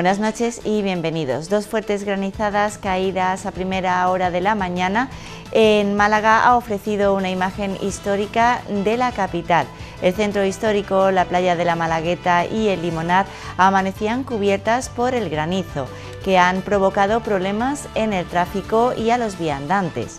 Buenas noches y bienvenidos. Dos fuertes granizadas caídas a primera hora de la mañana en Málaga ha ofrecido una imagen histórica de la capital. El centro histórico, la playa de la Malagueta y el Limonar amanecían cubiertas por el granizo, que han provocado problemas en el tráfico y a los viandantes.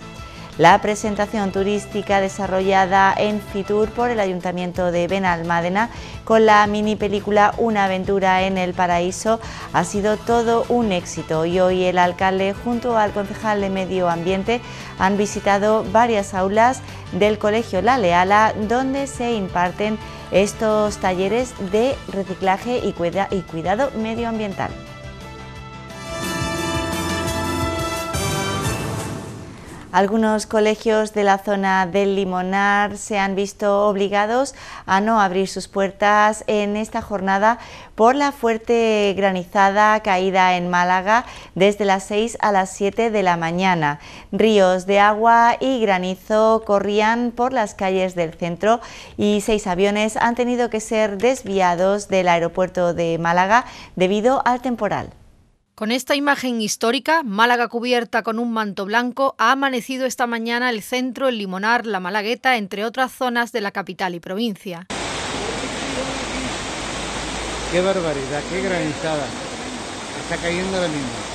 La presentación turística desarrollada en Fitur por el Ayuntamiento de Benalmádena con la mini película Una aventura en el paraíso ha sido todo un éxito y hoy el alcalde junto al concejal de Medio Ambiente han visitado varias aulas del Colegio La Leala donde se imparten estos talleres de reciclaje y cuidado medioambiental. Algunos colegios de la zona del Limonar se han visto obligados a no abrir sus puertas en esta jornada por la fuerte granizada caída en Málaga desde las 6 a las 7 de la mañana. Ríos de agua y granizo corrían por las calles del centro y seis aviones han tenido que ser desviados del aeropuerto de Málaga debido al temporal. Con esta imagen histórica, Málaga cubierta con un manto blanco, ha amanecido esta mañana el centro, el limonar, la Malagueta, entre otras zonas de la capital y provincia. ¡Qué barbaridad! ¡Qué granizada! Está cayendo la misma.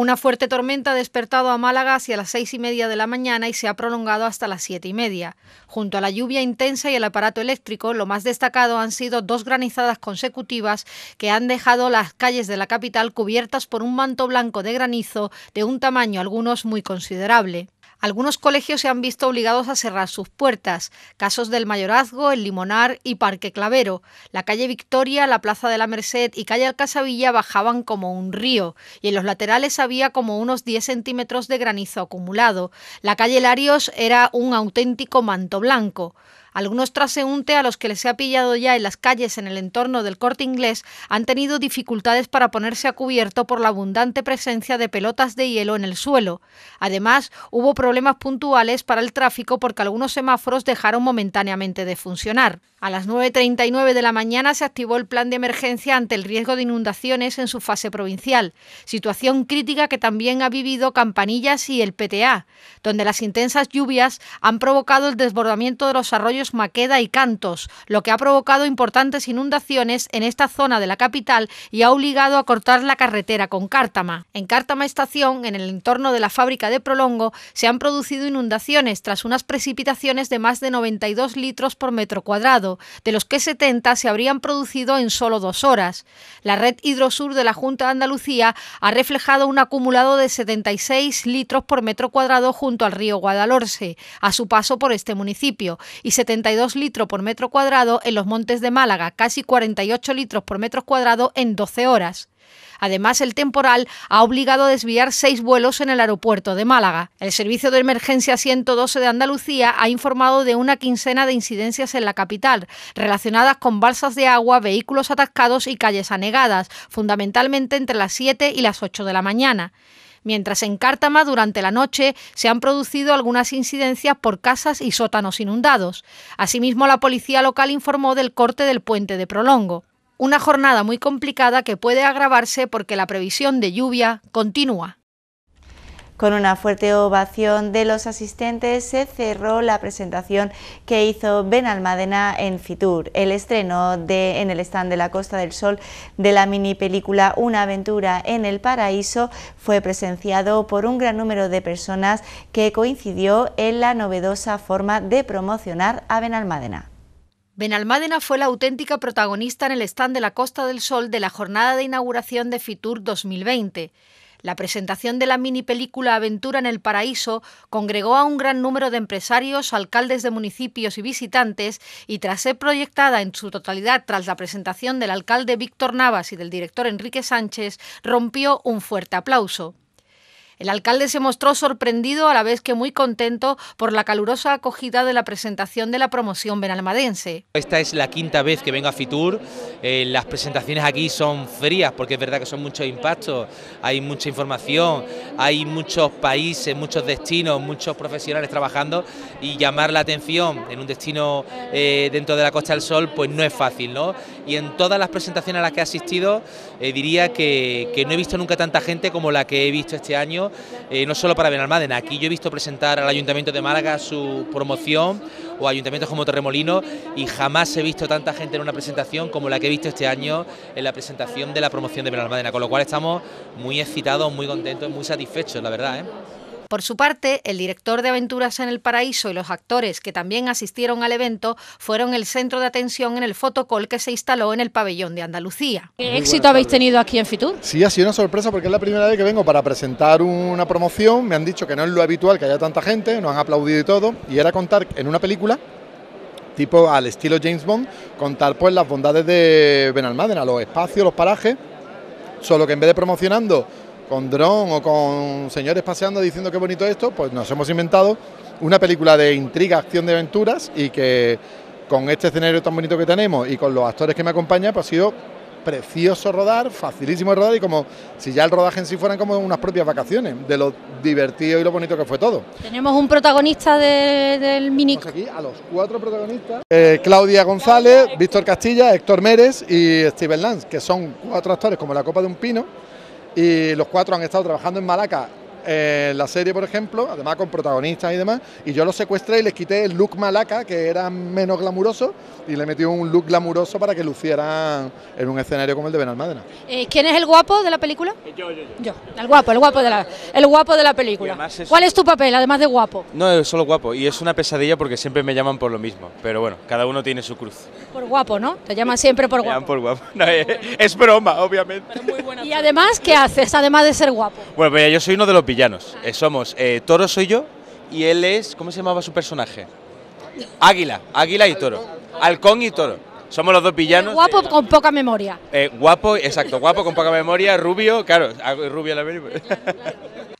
Una fuerte tormenta ha despertado a Málaga hacia las seis y media de la mañana y se ha prolongado hasta las siete y media. Junto a la lluvia intensa y el aparato eléctrico, lo más destacado han sido dos granizadas consecutivas que han dejado las calles de la capital cubiertas por un manto blanco de granizo de un tamaño algunos muy considerable. Algunos colegios se han visto obligados a cerrar sus puertas, casos del Mayorazgo, el Limonar y Parque Clavero. La calle Victoria, la Plaza de la Merced y calle Alcasavilla bajaban como un río y en los laterales había como unos 10 centímetros de granizo acumulado. La calle Larios era un auténtico manto blanco. Algunos transeúntes a los que les ha pillado ya en las calles en el entorno del corte inglés han tenido dificultades para ponerse a cubierto por la abundante presencia de pelotas de hielo en el suelo. Además, hubo problemas puntuales para el tráfico porque algunos semáforos dejaron momentáneamente de funcionar. A las 9.39 de la mañana se activó el plan de emergencia ante el riesgo de inundaciones en su fase provincial, situación crítica que también ha vivido Campanillas y el PTA, donde las intensas lluvias han provocado el desbordamiento de los arroyos Maqueda y Cantos, lo que ha provocado importantes inundaciones en esta zona de la capital y ha obligado a cortar la carretera con Cártama. En Cártama Estación, en el entorno de la fábrica de Prolongo, se han producido inundaciones tras unas precipitaciones de más de 92 litros por metro cuadrado de los que 70 se habrían producido en solo dos horas. La red Hidrosur de la Junta de Andalucía ha reflejado un acumulado de 76 litros por metro cuadrado junto al río Guadalhorce, a su paso por este municipio, y 72 litros por metro cuadrado en los montes de Málaga, casi 48 litros por metro cuadrado en 12 horas. Además, el temporal ha obligado a desviar seis vuelos en el aeropuerto de Málaga. El servicio de emergencia 112 de Andalucía ha informado de una quincena de incidencias en la capital, relacionadas con balsas de agua, vehículos atascados y calles anegadas, fundamentalmente entre las 7 y las 8 de la mañana mientras en Cártama durante la noche se han producido algunas incidencias por casas y sótanos inundados. Asimismo, la policía local informó del corte del puente de Prolongo. Una jornada muy complicada que puede agravarse porque la previsión de lluvia continúa. Con una fuerte ovación de los asistentes se cerró la presentación que hizo Ben Benalmádena en Fitur, el estreno de, en el stand de la Costa del Sol de la mini película Una aventura en el paraíso fue presenciado por un gran número de personas que coincidió en la novedosa forma de promocionar a Ben Benalmádena. Benalmádena fue la auténtica protagonista en el stand de la Costa del Sol de la jornada de inauguración de Fitur 2020. La presentación de la mini película Aventura en el Paraíso congregó a un gran número de empresarios, alcaldes de municipios y visitantes, y tras ser proyectada en su totalidad tras la presentación del alcalde Víctor Navas y del director Enrique Sánchez, rompió un fuerte aplauso. El alcalde se mostró sorprendido a la vez que muy contento por la calurosa acogida de la presentación de la promoción benalmadense. Esta es la quinta vez que vengo a Fitur. Eh, las presentaciones aquí son frías porque es verdad que son muchos impactos, hay mucha información, hay muchos países, muchos destinos, muchos profesionales trabajando y llamar la atención en un destino eh, dentro de la Costa del Sol pues no es fácil, ¿no? y en todas las presentaciones a las que he asistido eh, diría que, no he visto nunca tanta gente como la que he visto este año, eh, no solo para Benalmádena, aquí yo he visto presentar al Ayuntamiento de Málaga su promoción o ayuntamientos como Torremolino y jamás he visto tanta gente en una presentación como la que he visto este año en la presentación de la promoción de Benalmádena, con lo cual estamos muy excitados, muy contentos, muy satisfechos, la verdad. ¿eh? Por su parte, el director de Aventuras en el Paraíso y los actores que también asistieron al evento fueron el centro de atención en el fotocall que se instaló en el pabellón de Andalucía. ¿Qué éxito habéis tenido aquí en Fitur? Sí, ha sido una sorpresa porque es la primera vez que vengo para presentar una promoción. Me han dicho que no es lo habitual que haya tanta gente, nos han aplaudido y todo. Y era contar en una película tipo al estilo James Bond, contar pues las bondades de Benalmádena, los espacios, los parajes, solo que en vez de promocionando con dron o con señores paseando diciendo qué bonito esto, pues nos hemos inventado una película de intriga, acción de aventuras y que con este escenario tan bonito que tenemos y con los actores que me acompañan, pues ha sido precioso rodar, facilísimo rodar y como si ya el rodaje en sí fueran como unas propias vacaciones, de lo divertido y lo bonito que fue todo. Tenemos un protagonista del mini. aquí a los cuatro protagonistas: eh, Claudia González, Víctor Castilla, Héctor Mérez y Steven Lanz, que son cuatro actores como la copa de un pino y los cuatro han estado trabajando en Malaca eh, la serie, por ejemplo, además con protagonistas y demás, y yo los secuestré y les quité el look malaca, que era menos glamuroso, y le metí un look glamuroso para que lucieran en un escenario como el de Benalmádena. Eh, ¿Quién es el guapo de la película? Eh, yo, yo, yo. Yo, el guapo, el guapo de la, el guapo de la película. ¿Cuál es tu papel, además de guapo? No, solo guapo, y es una pesadilla porque siempre me llaman por lo mismo, pero bueno, cada uno tiene su cruz. Por guapo, ¿no? Te llaman siempre por guapo. Me llaman por guapo. Eh, es, broma, obviamente. y además, ¿qué haces, además de ser guapo? Bueno, pues yo soy uno de los villanos. Eh, somos eh, Toro soy yo y él es, ¿cómo se llamaba su personaje? Águila, Águila y Toro. Halcón y Toro. Somos los dos villanos. guapo con poca memoria. Eh, guapo, exacto, guapo con poca memoria, rubio, claro, ah, rubio la memoria.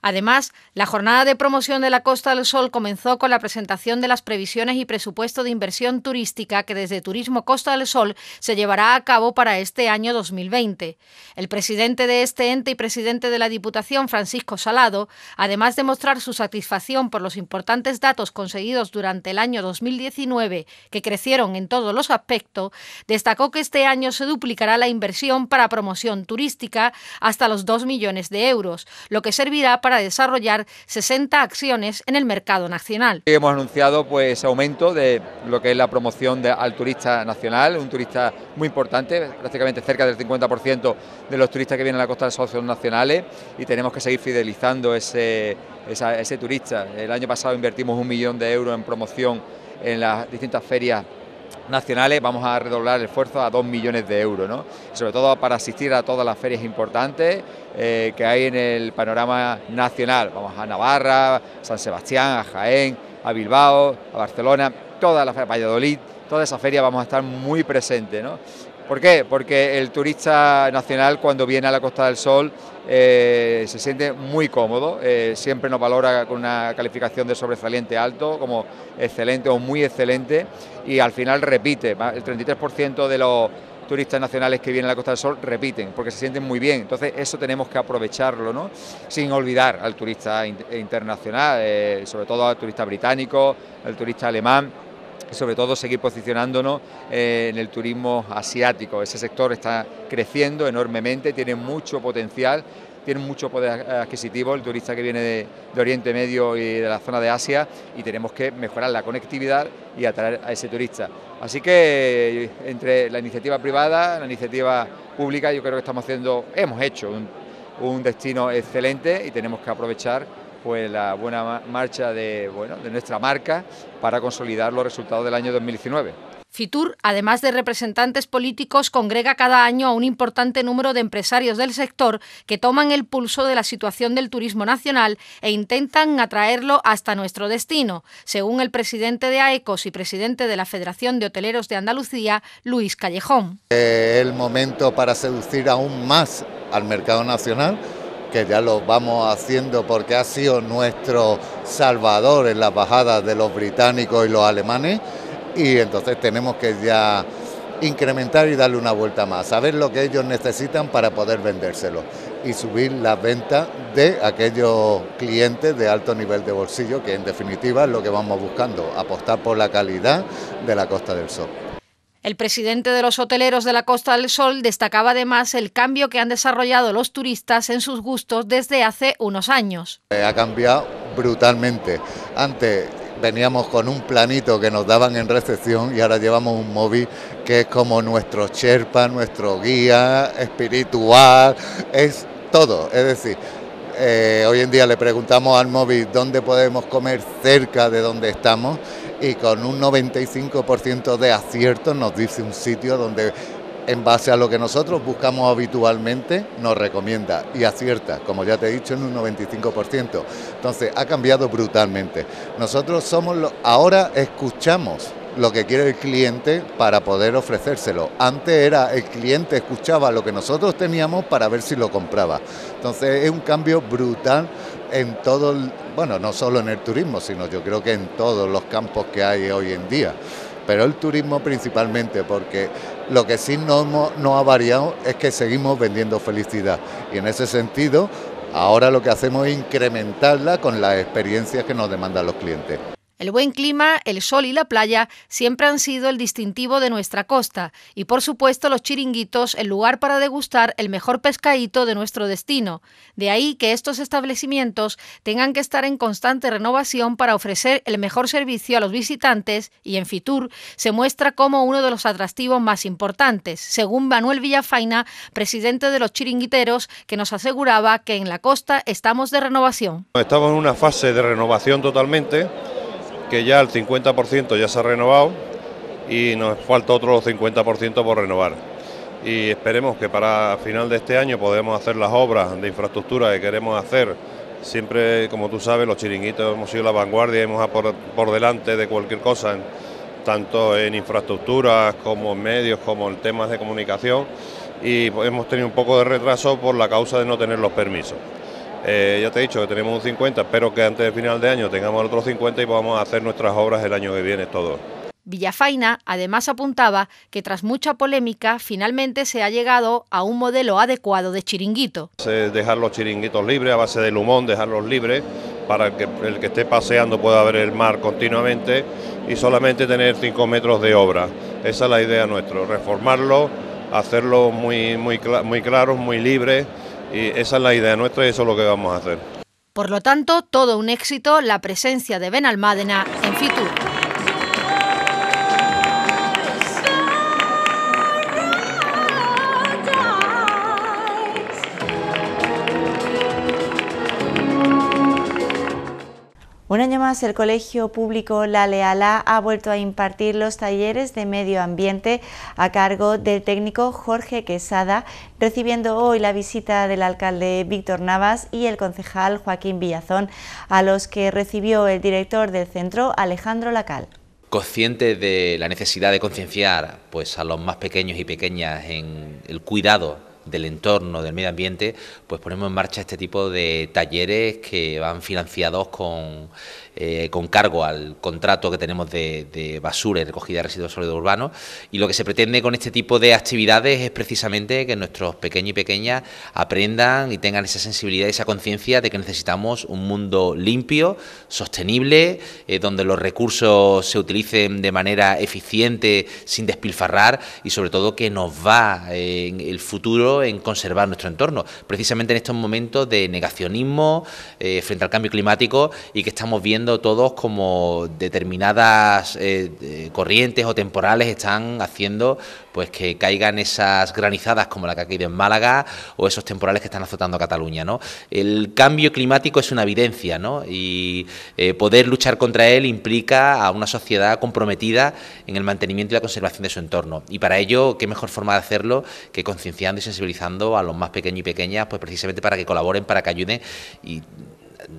Además, la jornada de promoción de la Costa del Sol comenzó con la presentación de las previsiones y presupuesto de inversión turística que desde Turismo Costa del Sol se llevará a cabo para este año 2020. El presidente de este ente y presidente de la Diputación, Francisco Salado, además de mostrar su satisfacción por los importantes datos conseguidos durante el año 2019, que crecieron en todos los aspectos, destacó que este año se duplicará la inversión para promoción turística hasta los 2 millones de euros, lo que servirá para para desarrollar 60 acciones en el mercado nacional. Hemos anunciado pues aumento de lo que es la promoción al turista nacional, un turista muy importante, prácticamente cerca del 50% de los turistas que vienen a la costa de son nacionales y tenemos que seguir fidelizando ese, ese turista. El año pasado invertimos un millón de euros en promoción en las distintas ferias nacionales vamos a redoblar el esfuerzo a 2 millones de euros, ¿no? sobre todo para asistir a todas las ferias importantes eh, que hay en el panorama nacional. Vamos a Navarra, San Sebastián, a Jaén, a Bilbao, a Barcelona, a Valladolid, toda esa feria vamos a estar muy presentes. ¿no? ¿Por qué? Porque el turista nacional cuando viene a la Costa del Sol eh, se siente muy cómodo, eh, siempre nos valora con una calificación de sobresaliente alto, como excelente o muy excelente, y al final repite, el 33% de los turistas nacionales que vienen a la Costa del Sol repiten, porque se sienten muy bien. Entonces, eso tenemos que aprovecharlo, ¿no? Sin olvidar al turista internacional, eh, sobre todo al turista británico, al turista alemán, y sobre todo seguir posicionándonos eh, en el turismo asiático. Ese sector está creciendo enormemente, tiene mucho potencial, tiene mucho poder adquisitivo el turista que viene de, Oriente Medio y de la zona de Asia y tenemos que mejorar la conectividad y atraer a ese turista. Así que entre la iniciativa privada, la iniciativa pública, yo creo que estamos haciendo, hemos hecho un destino excelente y tenemos que aprovechar pues la buena marcha de, nuestra marca para consolidar los resultados del año 2019. Fitur, además de representantes políticos, congrega cada año a un importante número de empresarios del sector que toman el pulso de la situación del turismo nacional e intentan atraerlo hasta nuestro destino, según el presidente de AECOS y presidente de la Federación de Hoteleros de Andalucía, Luis Callejón. Eh, el momento para seducir aún más al mercado nacional que ya lo vamos haciendo porque ha sido nuestro salvador en las bajadas de los británicos y los alemanes, y entonces tenemos que ya incrementar y darle una vuelta más, saber lo que ellos necesitan para poder vendérselo y subir las ventas de aquellos clientes de alto nivel de bolsillo, que en definitiva es lo que vamos buscando, apostar por la calidad de la Costa del Sol. El presidente de los hoteleros de la Costa del Sol destacaba además el cambio que han desarrollado los turistas en sus gustos desde hace unos años. Eh, ha cambiado brutalmente. Antes veníamos con un planito que nos daban en recepción y ahora llevamos un móvil que es como nuestro sherpa, nuestro guía espiritual, es todo. Es decir, eh, hoy en día le preguntamos al móvil dónde podemos comer cerca de donde estamos y con un 95% de acierto nos dice un sitio donde en base a lo que nosotros buscamos habitualmente, nos recomienda y acierta, como ya te he dicho, en un 95%. Entonces, ha cambiado brutalmente. Nosotros somos los, ahora escuchamos lo que quiere el cliente para poder ofrecérselo. Antes era el cliente escuchaba lo que nosotros teníamos para ver si lo compraba. Entonces, es un cambio brutal en todo el bueno, no solo en el turismo, sino yo creo que en todos los campos que hay hoy en día, pero el turismo principalmente, porque lo que sí no, ha variado es que seguimos vendiendo felicidad y en ese sentido ahora lo que hacemos es incrementarla con las experiencias que nos demandan los clientes. El buen clima, el sol y la playa siempre han sido el distintivo de nuestra costa y por supuesto los chiringuitos el lugar para degustar el mejor pescadito de nuestro destino. De ahí que estos establecimientos tengan que estar en constante renovación para ofrecer el mejor servicio a los visitantes y en Fitur se muestra como uno de los atractivos más importantes, según Manuel Villafaina, presidente de los chiringuiteros, que nos aseguraba que en la costa estamos de renovación. Estamos en una fase de renovación totalmente que ya el 50% ya se ha renovado y nos falta otro 50% por renovar. Y esperemos que para final de este año podamos hacer las obras de infraestructura que queremos hacer. Siempre, como tú sabes, los chiringuitos hemos sido la vanguardia, hemos por, delante de cualquier cosa, tanto en infraestructuras como en medios, como en temas de comunicación. Y hemos tenido un poco de retraso por la causa de no tener los permisos. Eh, ya te he dicho que tenemos un 50, espero que antes del final de año tengamos otros 50 y podamos hacer nuestras obras el año que viene todo. Villafaina además apuntaba que tras mucha polémica finalmente se ha llegado a un modelo adecuado de chiringuito. dejar los chiringuitos libres a base de lumón, dejarlos libres para que el que esté paseando pueda ver el mar continuamente y solamente tener 5 metros de obra. Esa es la idea nuestra, reformarlo, hacerlo muy, muy, muy claros, muy libres y esa es la idea nuestra y eso es lo que vamos a hacer. Por lo tanto, todo un éxito la presencia de Benalmádena en Fitur. Un año más, el Colegio Público La Leala ha vuelto a impartir los talleres de medio ambiente a cargo del técnico Jorge Quesada, recibiendo hoy la visita del alcalde Víctor Navas y el concejal Joaquín Villazón, a los que recibió el director del centro, Alejandro Lacal consciente de la necesidad de concienciar pues a los más pequeños y pequeñas en el cuidado del entorno, del medio ambiente, pues ponemos en marcha este tipo de talleres que van financiados con eh, con cargo al contrato que tenemos de, basura y recogida de residuos sólidos urbanos. Y lo que se pretende con este tipo de actividades es precisamente que nuestros pequeños y pequeñas aprendan y tengan esa sensibilidad y esa conciencia de que necesitamos un mundo limpio, sostenible, eh, donde los recursos se utilicen de manera eficiente, sin despilfarrar y sobre todo que nos va eh, en el futuro en conservar nuestro entorno. Precisamente en estos momentos de negacionismo frente al cambio climático y que estamos viendo todos como determinadas eh, corrientes o temporales están haciendo pues que caigan esas granizadas como la que ha caído en Málaga o esos temporales que están azotando a Cataluña. ¿no? El cambio climático es una evidencia ¿no? y eh, poder luchar contra él implica a una sociedad comprometida en el mantenimiento y la conservación de su entorno. Y para ello, ¿qué mejor forma de hacerlo que concienciando y sensibilizando a los más pequeños y pequeñas, pues precisamente para que colaboren, para que ayuden y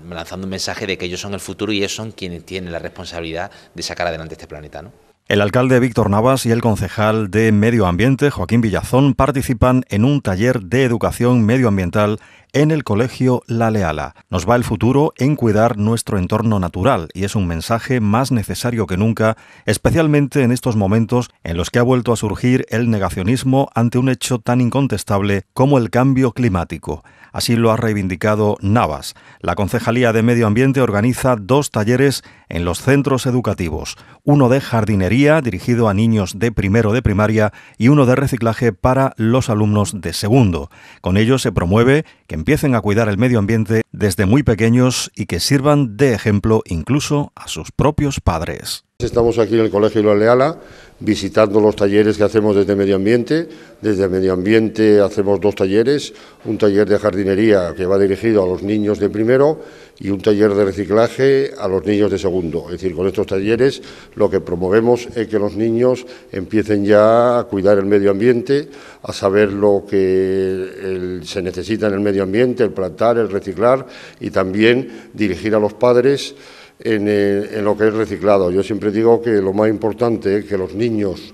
lanzando un mensaje de que ellos son el futuro y ellos son quienes tienen la responsabilidad de sacar adelante este planeta. ¿no? El alcalde Víctor Navas y el concejal de Medio Ambiente, Joaquín Villazón, participan en un taller de educación medioambiental en el Colegio La Leala. Nos va el futuro en cuidar nuestro entorno natural y es un mensaje más necesario que nunca, especialmente en estos momentos en los que ha vuelto a surgir el negacionismo ante un hecho tan incontestable como el cambio climático. Así lo ha reivindicado Navas. La Concejalía de Medio Ambiente organiza dos talleres en los centros educativos, uno de jardinería dirigido a niños de primero de primaria y uno de reciclaje para los alumnos de segundo. Con ello se promueve que empiecen a cuidar el medio ambiente desde muy pequeños y que sirvan de ejemplo incluso a sus propios padres. Estamos aquí en el Colegio La Leala visitando los talleres que hacemos desde Medio Ambiente. Desde Medio Ambiente hacemos dos talleres, un taller de jardinería que va dirigido a los niños de primero y un taller de reciclaje a los niños de segundo. Es decir, con estos talleres lo que promovemos es que los niños empiecen ya a cuidar el medio ambiente, a saber lo que se necesita en el medio ambiente, el plantar, el reciclar y también dirigir a los padres en, eh, en lo que es reciclado. Yo siempre digo que lo más importante es que los niños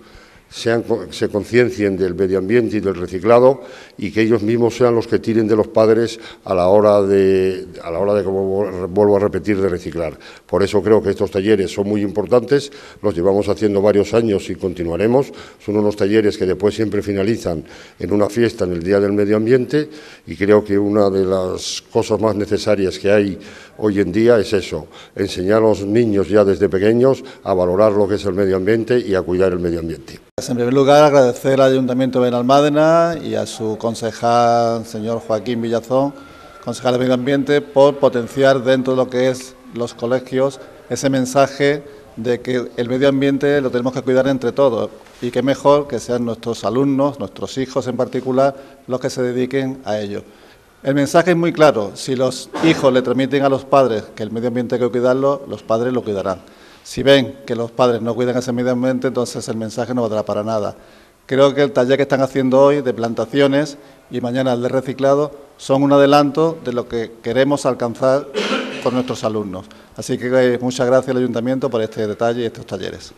sean, se conciencien del medio ambiente y del reciclado y que ellos mismos sean los que tiren de los padres a la hora de, a la hora de como vuelvo a repetir, de reciclar. Por eso creo que estos talleres son muy importantes, los llevamos haciendo varios años y continuaremos. Son unos talleres que después siempre finalizan en una fiesta en el Día del Medio Ambiente y creo que una de las cosas más necesarias que hay hoy en día es eso, enseñar a los niños ya desde pequeños a valorar lo que es el medio ambiente y a cuidar el medio ambiente. En primer lugar, agradecer al Ayuntamiento de Benalmádena y a su concejal, señor Joaquín Villazón, concejal de Medio Ambiente, por potenciar dentro de lo que es los colegios ese mensaje de que el medio ambiente lo tenemos que cuidar entre todos y que mejor que sean nuestros alumnos, nuestros hijos en particular, los que se dediquen a ello. El mensaje es muy claro, si los hijos le transmiten a los padres que el medio ambiente hay que cuidarlo, los padres lo cuidarán. Si ven que los padres no cuidan ese medio ambiente, entonces el mensaje no valdrá para nada. Creo que el taller que están haciendo hoy de plantaciones y mañana el de reciclado son un adelanto de lo que queremos alcanzar con nuestros alumnos. Así que eh, muchas gracias al Ayuntamiento por este detalle y estos talleres.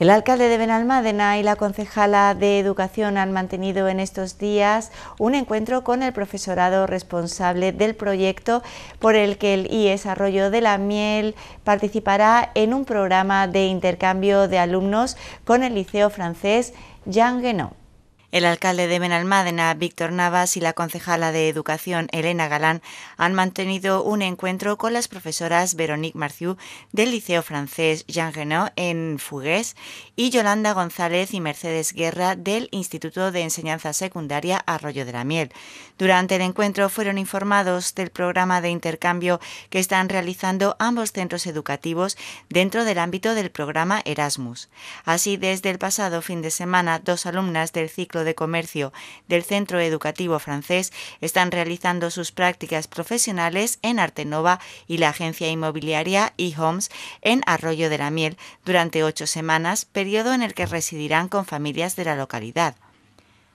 El alcalde de Benalmádena y la concejala de Educación han mantenido en estos días un encuentro con el profesorado responsable del proyecto por el que el IES Arroyo de la Miel participará en un programa de intercambio de alumnos con el Liceo francés Jean Guenot. El alcalde de Benalmádena, Víctor Navas, y la concejala de Educación, Elena Galán, han mantenido un encuentro con las profesoras Veronique Marciu del Liceo Francés Jean Renault en Fugues, y Yolanda González y Mercedes Guerra del Instituto de Enseñanza Secundaria Arroyo de la Miel. Durante el encuentro fueron informados del programa de intercambio que están realizando ambos centros educativos dentro del ámbito del programa Erasmus. Así, desde el pasado fin de semana, dos alumnas del ciclo de Comercio del Centro Educativo Francés están realizando sus prácticas profesionales en Artenova y la agencia inmobiliaria eHomes en Arroyo de la Miel durante ocho semanas, periodo en el que residirán con familias de la localidad.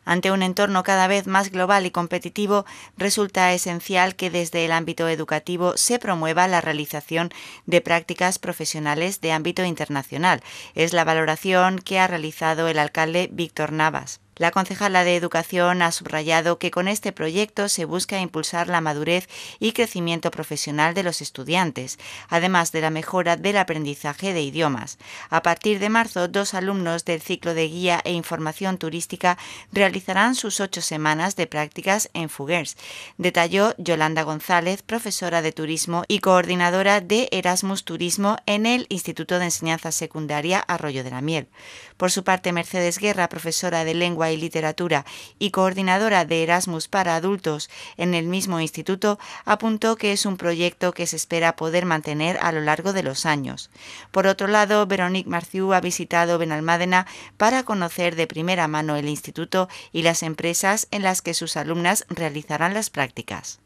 Ante un entorno cada vez más global y competitivo, resulta esencial que desde el ámbito educativo se promueva la realización de prácticas profesionales de ámbito internacional. Es la valoración que ha realizado el alcalde Víctor Navas. La concejala de Educación ha subrayado que con este proyecto se busca impulsar la madurez y crecimiento profesional de los estudiantes, además de la mejora del aprendizaje de idiomas. A partir de marzo, dos alumnos del ciclo de guía e información turística realizarán sus ocho semanas de prácticas en Fuguers, detalló Yolanda González, profesora de turismo y coordinadora de Erasmus Turismo en el Instituto de Enseñanza Secundaria Arroyo de la Miel. Por su parte, Mercedes Guerra, profesora de lengua y Literatura y coordinadora de Erasmus para adultos en el mismo instituto, apuntó que es un proyecto que se espera poder mantener a lo largo de los años. Por otro lado, Veronique Marciu ha visitado Benalmádena para conocer de primera mano el instituto y las empresas en las que sus alumnas realizarán las prácticas.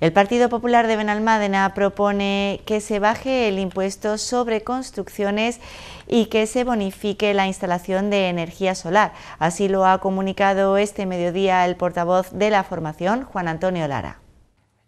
El Partido Popular de Benalmádena propone que se baje el impuesto sobre construcciones y que se bonifique la instalación de energía solar. Así lo ha comunicado este mediodía el portavoz de la formación, Juan Antonio Lara.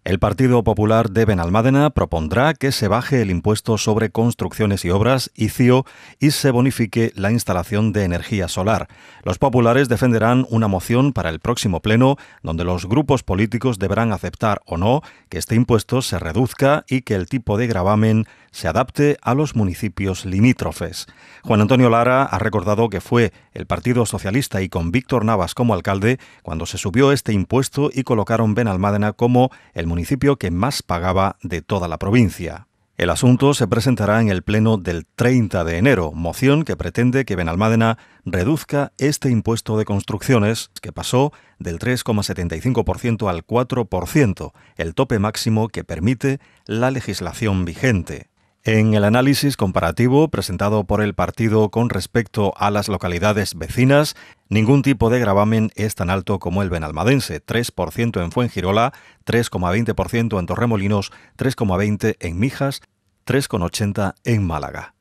El Partido Popular de Benalmádena propondrá que se baje el impuesto sobre construcciones y obras ICIO y se bonifique la instalación de energía solar. Los populares defenderán una moción para el próximo pleno donde los grupos políticos deberán aceptar o no que este impuesto se reduzca y que el tipo de gravamen se adapte a los municipios limítrofes. Juan Antonio Lara ha recordado que fue el Partido Socialista y con Víctor Navas como alcalde cuando se subió este impuesto y colocaron Benalmádena como el municipio que más pagaba de toda la provincia. El asunto se presentará en el Pleno del 30 de enero, moción que pretende que Benalmádena reduzca este impuesto de construcciones que pasó del 3,75% al 4%, el tope máximo que permite la legislación vigente. En el análisis comparativo presentado por el partido con respecto a las localidades vecinas, ningún tipo de gravamen es tan alto como el benalmadense, 3% en Fuengirola, 3,20% en Torremolinos, 3,20% en Mijas, 3,80% en Málaga.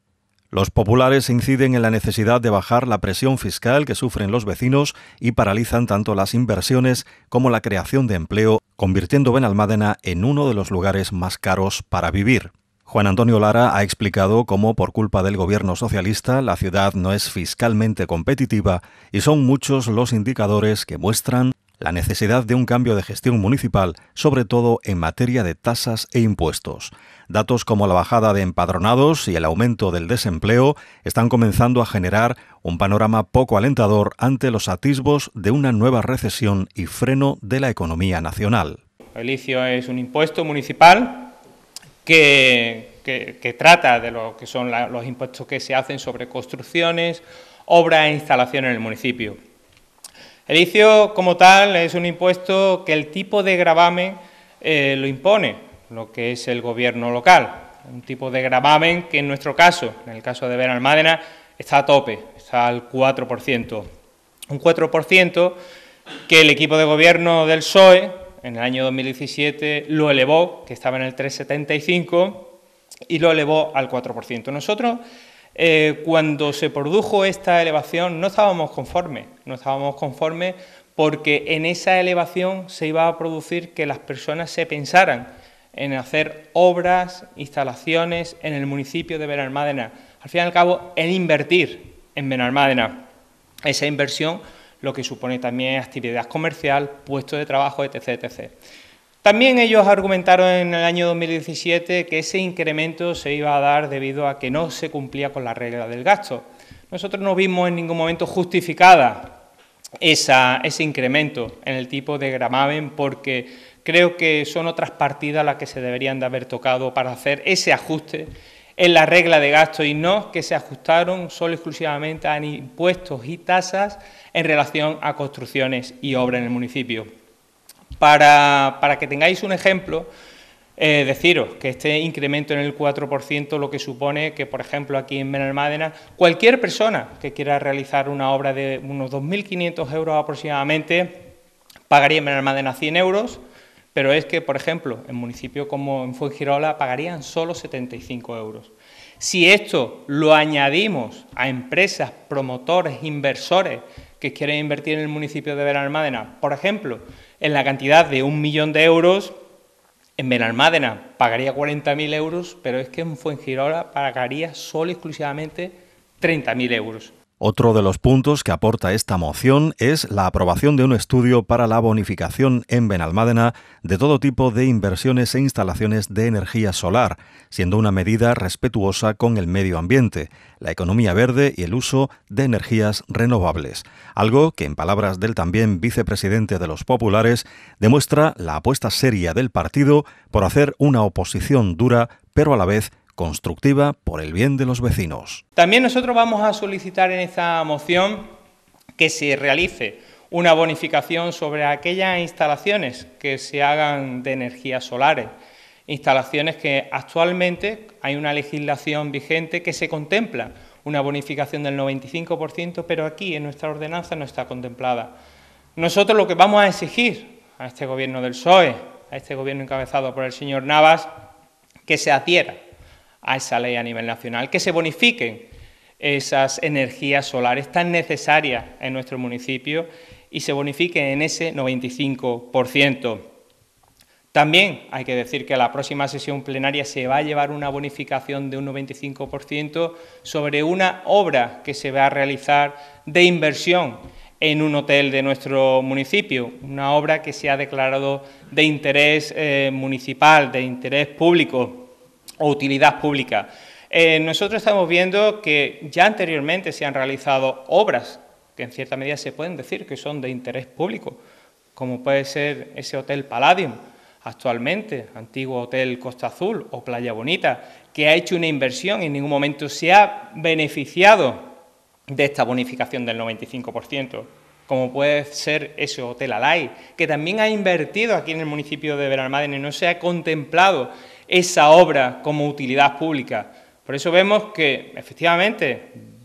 Los populares inciden en la necesidad de bajar la presión fiscal que sufren los vecinos y paralizan tanto las inversiones como la creación de empleo, convirtiendo Benalmádena en uno de los lugares más caros para vivir. Juan Antonio Lara ha explicado cómo por culpa del gobierno socialista la ciudad no es fiscalmente competitiva y son muchos los indicadores que muestran la necesidad de un cambio de gestión municipal, sobre todo en materia de tasas e impuestos. Datos como la bajada de empadronados y el aumento del desempleo están comenzando a generar un panorama poco alentador ante los atisbos de una nueva recesión y freno de la economía nacional. El ICIO es un impuesto municipal que, trata de lo que son los impuestos que se hacen sobre construcciones, obras e instalaciones en el municipio. El ICIO, como tal, es un impuesto que el tipo de gravamen eh, lo impone, lo que es el gobierno local. Un tipo de gravamen que en nuestro caso, en el caso de Benalmádena, está a tope, está al 4%. Un 4% que el equipo de gobierno del PSOE en el año 2017 lo elevó, que estaba en el 3,75, y lo elevó al 4%. Nosotros, eh, cuando se produjo esta elevación, no estábamos conformes, no estábamos conformes porque en esa elevación se iba a producir que las personas se pensaran en hacer obras, instalaciones en el municipio de Benalmádena. Al fin y al cabo, en invertir en Benalmádena. Esa inversión lo que supone también actividad comercial, puestos de trabajo, etc. También ellos argumentaron en el año 2017 que ese incremento se iba a dar debido a que no se cumplía con la regla del gasto. Nosotros no vimos en ningún momento justificada esa, ese incremento en el tipo de Gramaven, porque creo que son otras partidas las que se deberían de haber tocado para hacer ese ajuste en la regla de gasto y no que se ajustaron solo exclusivamente a impuestos y tasas en relación a construcciones y obras en el municipio. Para, para que tengáis un ejemplo, eh, deciros que este incremento en el 4% lo que supone que, por ejemplo, aquí en Benalmádena, cualquier persona que quiera realizar una obra de unos 2.500 euros aproximadamente, pagaría en Benalmádena 100 euros, pero es que, por ejemplo, en municipios como en Fuengirola pagarían solo 75 euros. Si esto lo añadimos a empresas, promotores, inversores que quieren invertir en el municipio de Benalmádena. Por ejemplo, en la cantidad de un millón de euros, en Benalmádena pagaría 40.000 euros, pero es que en Fuengirola pagaría solo exclusivamente 30.000 euros. Otro de los puntos que aporta esta moción es la aprobación de un estudio para la bonificación en Benalmádena de todo tipo de inversiones e instalaciones de energía solar, siendo una medida respetuosa con el medio ambiente, la economía verde y el uso de energías renovables, algo que en palabras del también vicepresidente de los populares demuestra la apuesta seria del partido por hacer una oposición dura pero a la vez constructiva por el bien de los vecinos. También nosotros vamos a solicitar en esta moción que se realice una bonificación sobre aquellas instalaciones que se hagan de energías solares, instalaciones que actualmente hay una legislación vigente que se contempla una bonificación del 95%, pero aquí en nuestra ordenanza no está contemplada. Nosotros lo que vamos a exigir a este gobierno del PSOE, a este gobierno encabezado por el señor Navas, que se adhiera a esa ley a nivel nacional, que se bonifiquen esas energías solares tan necesarias en nuestro municipio y se bonifiquen en ese 95%. También hay que decir que la próxima sesión plenaria se va a llevar una bonificación de un 95% sobre una obra que se va a realizar de inversión en un hotel de nuestro municipio, una obra que se ha declarado de interés eh, municipal, de interés público o utilidad pública. Eh, nosotros estamos viendo que ya anteriormente se han realizado obras que en cierta medida se pueden decir que son de interés público, como puede ser ese Hotel Palladium actualmente, antiguo Hotel Costa Azul o Playa Bonita, que ha hecho una inversión y en ningún momento se ha beneficiado de esta bonificación del 95%, como puede ser ese Hotel Alay, que también ha invertido aquí en el municipio de veralmaden y no se ha contemplado esa obra como utilidad pública. Por eso vemos que, efectivamente,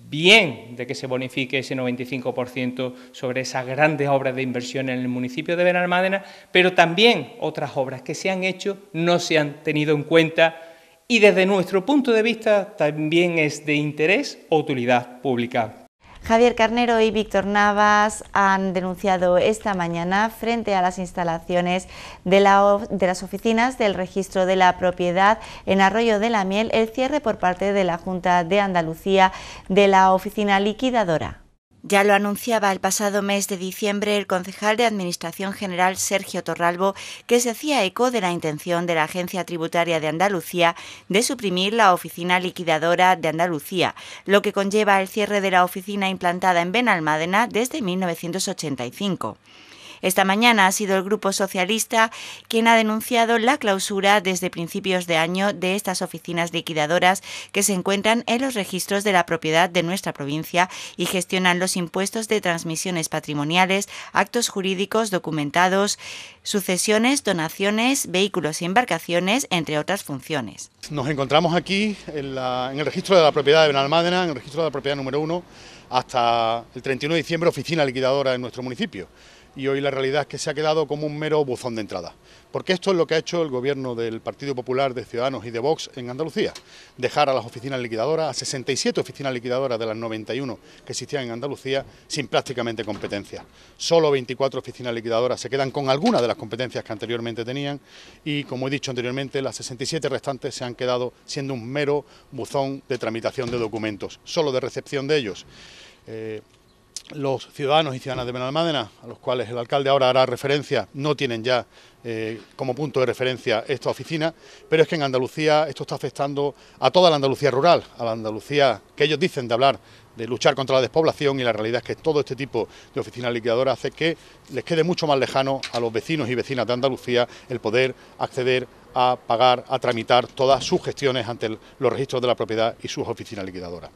bien de que se bonifique ese 95% sobre esas grandes obras de inversión en el municipio de Benalmádena, pero también otras obras que se han hecho no se han tenido en cuenta y desde nuestro punto de vista también es de interés o utilidad pública Javier Carnero y Víctor Navas han denunciado esta mañana frente a las instalaciones de, las oficinas del registro de la propiedad en Arroyo de la Miel el cierre por parte de la Junta de Andalucía de la oficina liquidadora. Ya lo anunciaba el pasado mes de diciembre el concejal de Administración General Sergio Torralbo, que se hacía eco de la intención de la Agencia Tributaria de Andalucía de suprimir la oficina liquidadora de Andalucía, lo que conlleva el cierre de la oficina implantada en Benalmádena desde 1985. Esta mañana ha sido el Grupo Socialista quien ha denunciado la clausura desde principios de año de estas oficinas liquidadoras que se encuentran en los registros de la propiedad de nuestra provincia y gestionan los impuestos de transmisiones patrimoniales, actos jurídicos documentados, sucesiones, donaciones, vehículos y embarcaciones, entre otras funciones. Nos encontramos aquí en, el registro de la propiedad de Benalmádena, en el registro de la propiedad número uno, hasta el 31 de diciembre oficina liquidadora en nuestro municipio y hoy la realidad es que se ha quedado como un mero buzón de entrada. Porque esto es lo que ha hecho el gobierno del Partido Popular, de Ciudadanos y de Vox en Andalucía. Dejar a las oficinas liquidadoras, a 67 oficinas liquidadoras de las 91 que existían en Andalucía, sin prácticamente competencia. Solo 24 oficinas liquidadoras se quedan con algunas de las competencias que anteriormente tenían y, como he dicho anteriormente, las 67 restantes se han quedado siendo un mero buzón de tramitación de documentos, solo de recepción de ellos. Eh, los ciudadanos y ciudadanas de Benalmádena, a los cuales el alcalde ahora hará referencia, no tienen ya eh, como punto de referencia esta oficina, pero es que en Andalucía esto está afectando a toda la Andalucía rural, a la Andalucía que ellos dicen de hablar de luchar contra la despoblación y la realidad es que todo este tipo de oficinas liquidadoras hace que les quede mucho más lejano a los vecinos y vecinas de Andalucía el poder acceder a pagar, a tramitar todas sus gestiones ante los registros de la propiedad y sus oficinas liquidadoras.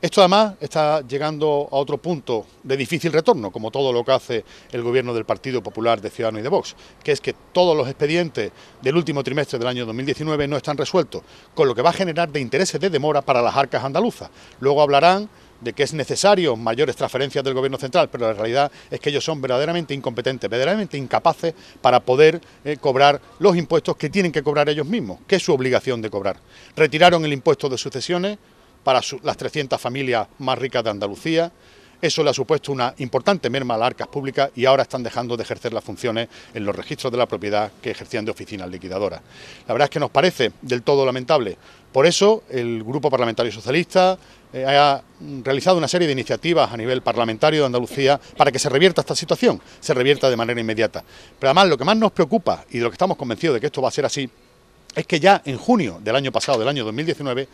Esto además está llegando a otro punto de difícil retorno, como todo lo que hace el gobierno del Partido Popular de Ciudadanos y de Vox, que es que todos los expedientes del último trimestre del año 2019 no están resueltos, con lo que va a generar de intereses de demora para las arcas andaluzas. Luego hablarán de que es necesario mayores transferencias del Gobierno central, pero la realidad es que ellos son verdaderamente incompetentes, verdaderamente incapaces para poder eh, cobrar los impuestos que tienen que cobrar ellos mismos, que es su obligación de cobrar. Retiraron el impuesto de sucesiones para las 300 familias más ricas de Andalucía, eso le ha supuesto una importante merma a las arcas públicas y ahora están dejando de ejercer las funciones en los registros de la propiedad que ejercían de oficinas liquidadoras. La verdad es que nos parece del todo lamentable. Por eso el Grupo Parlamentario Socialista eh, ha realizado una serie de iniciativas a nivel parlamentario de Andalucía para que se revierta esta situación, se revierta de manera inmediata. Pero además lo que más nos preocupa y de lo que estamos convencidos de que esto va a ser así es que ya en junio del año pasado, del año 2019,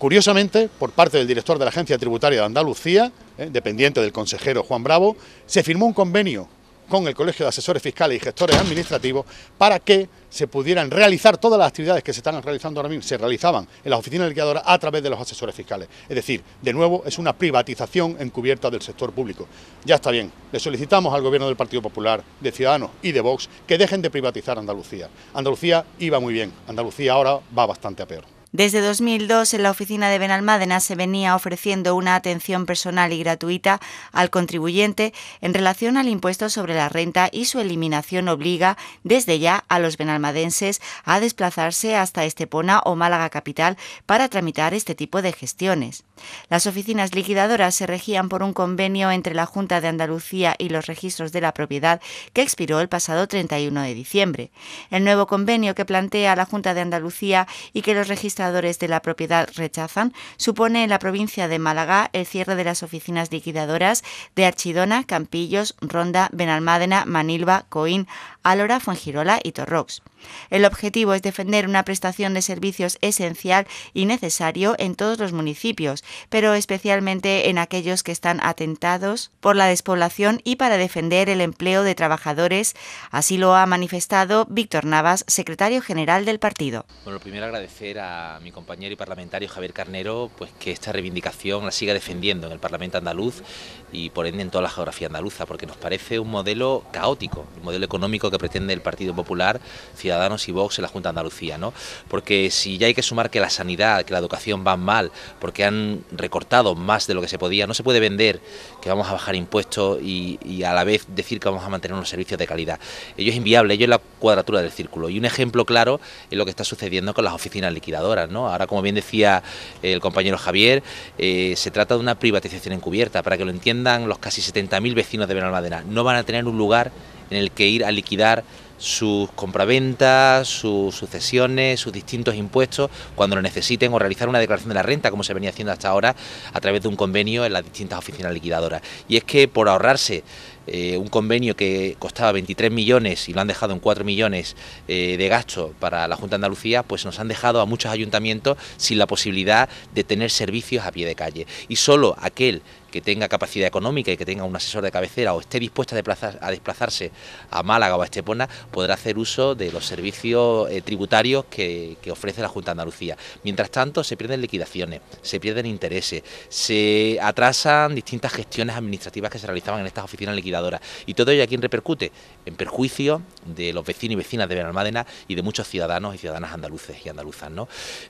Curiosamente, por parte del director de la Agencia Tributaria de Andalucía, eh, dependiente del consejero Juan Bravo, se firmó un convenio con el Colegio de Asesores Fiscales y Gestores Administrativos para que se pudieran realizar todas las actividades que se están realizando ahora mismo, se realizaban en las oficinas liquidadora a través de los asesores fiscales. Es decir, de nuevo, es una privatización encubierta del sector público. Ya está bien, le solicitamos al Gobierno del Partido Popular, de Ciudadanos y de Vox que dejen de privatizar Andalucía. Andalucía iba muy bien, Andalucía ahora va bastante a peor. Desde 2002, en la oficina de Benalmádena se venía ofreciendo una atención personal y gratuita al contribuyente en relación al impuesto sobre la renta y su eliminación obliga desde ya a los benalmadenses a desplazarse hasta Estepona o Málaga capital para tramitar este tipo de gestiones. Las oficinas liquidadoras se regían por un convenio entre la Junta de Andalucía y los registros de la propiedad que expiró el pasado 31 de diciembre. El nuevo convenio que plantea la Junta de Andalucía y que los registros de la propiedad rechazan, supone en la provincia de Málaga el cierre de las oficinas liquidadoras de Archidona, Campillos, Ronda, Benalmádena, Manilva, Coín, Álora, Fuengirola y Torrox. El objetivo es defender una prestación de servicios esencial y necesario en todos los municipios, pero especialmente en aquellos que están atentados por la despoblación y para defender el empleo de trabajadores. Así lo ha manifestado Víctor Navas, secretario general del partido. Bueno, primero agradecer a mi compañero y parlamentario Javier Carnero pues que esta reivindicación la siga defendiendo en el Parlamento andaluz y por ende en toda la geografía andaluza, porque nos parece un modelo caótico, el modelo económico que pretende el Partido Popular, Ciudadanos y Vox en la Junta de Andalucía, Porque si ya hay que sumar que la sanidad, que la educación van mal, porque han recortado más de lo que se podía, no se puede vender que vamos a bajar impuestos y, a la vez decir que vamos a mantener unos servicios de calidad. Ello es inviable, ello es la cuadratura del círculo. Y un ejemplo claro es lo que está sucediendo con las oficinas liquidadoras, ¿no? Ahora, como bien decía el compañero Javier, eh, se trata de una privatización encubierta. Para que lo entiendan los casi 70.000 vecinos de Benalmádena, no van a tener un lugar en el que ir a liquidar sus compraventas, sus sucesiones, sus distintos impuestos cuando lo necesiten o realizar una declaración de la renta como se venía haciendo hasta ahora a través de un convenio en las distintas oficinas liquidadoras. Y es que por ahorrarse eh, un convenio que costaba 23 millones y lo han dejado en 4 millones eh, de gasto para la Junta de Andalucía, pues nos han dejado a muchos ayuntamientos sin la posibilidad de tener servicios a pie de calle. Y solo aquel que tenga capacidad económica y que tenga un asesor de cabecera o esté dispuesta a, desplazarse a Málaga o a Estepona, podrá hacer uso de los servicios eh, tributarios que, ofrece la Junta de Andalucía. Mientras tanto, se pierden liquidaciones, se pierden intereses, se atrasan distintas gestiones administrativas que se realizaban en estas oficinas liquidadoras. Y todo ello aquí repercute? En perjuicio de los vecinos y vecinas de Benalmádena y de muchos ciudadanos y ciudadanas andaluces y andaluzas.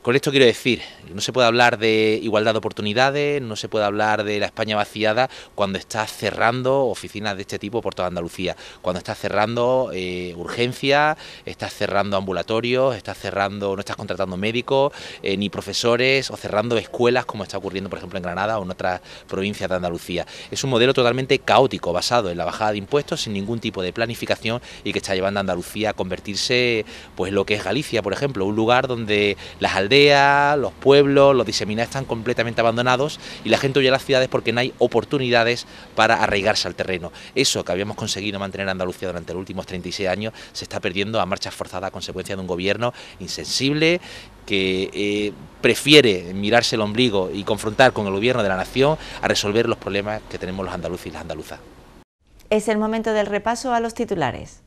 Con esto quiero decir, no se puede hablar de igualdad de oportunidades, no se puede hablar de la España vaciada cuando estás cerrando oficinas de este tipo por toda Andalucía, cuando está cerrando eh, urgencias, estás cerrando ambulatorios, estás cerrando, no estás contratando médicos eh, ni profesores o cerrando escuelas como está ocurriendo por ejemplo en Granada o en otras provincias de Andalucía. Es un modelo totalmente caótico basado en la bajada de impuestos sin ningún tipo de planificación y que está llevando a Andalucía a convertirse pues lo que es Galicia, por ejemplo, un lugar donde las aldeas, los pueblos, los diseminados están completamente abandonados y la gente huye a las ciudades porque nadie hay oportunidades para arraigarse al terreno. Eso que habíamos conseguido mantener Andalucía durante los últimos 36 años se está perdiendo a marchas forzadas a consecuencia de un gobierno insensible que eh, prefiere mirarse el ombligo y confrontar con el gobierno de la nación a resolver los problemas que tenemos los andaluces y las andaluzas. Es el momento del repaso a los titulares.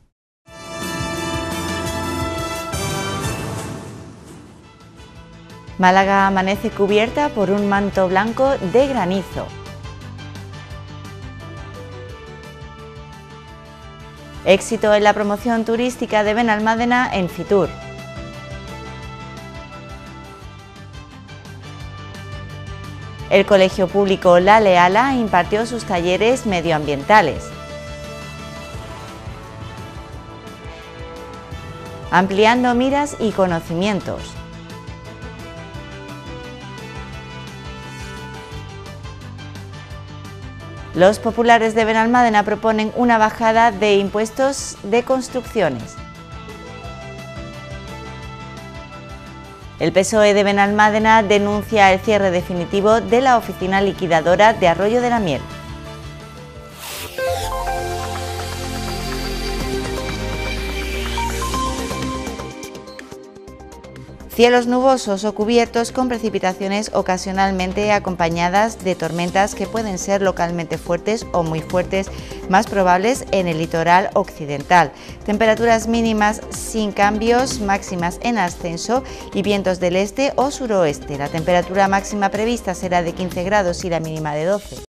Málaga amanece cubierta por un manto blanco de granizo. Éxito en la promoción turística de Benalmádena en Fitur. El Colegio Público La Leala impartió sus talleres medioambientales. Ampliando miras y conocimientos. Los populares de Benalmádena proponen una bajada de impuestos de construcciones. El PSOE de Benalmádena denuncia el cierre definitivo de la oficina liquidadora de Arroyo de la Miel. Cielos nubosos o cubiertos con precipitaciones ocasionalmente acompañadas de tormentas que pueden ser localmente fuertes o muy fuertes, más probables en el litoral occidental. Temperaturas mínimas sin cambios, máximas en ascenso y vientos del este o suroeste. La temperatura máxima prevista será de 15 grados y la mínima de 12.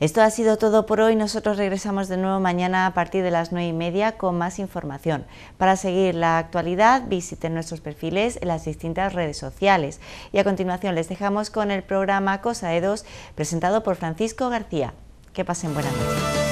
Esto ha sido todo por hoy. Nosotros regresamos de nuevo mañana a partir de las 9 y media con más información. Para seguir la actualidad, visiten nuestros perfiles en las distintas redes sociales. Y a continuación les dejamos con el programa Cosa de Dos, presentado por Francisco García. Que pasen buenas noches.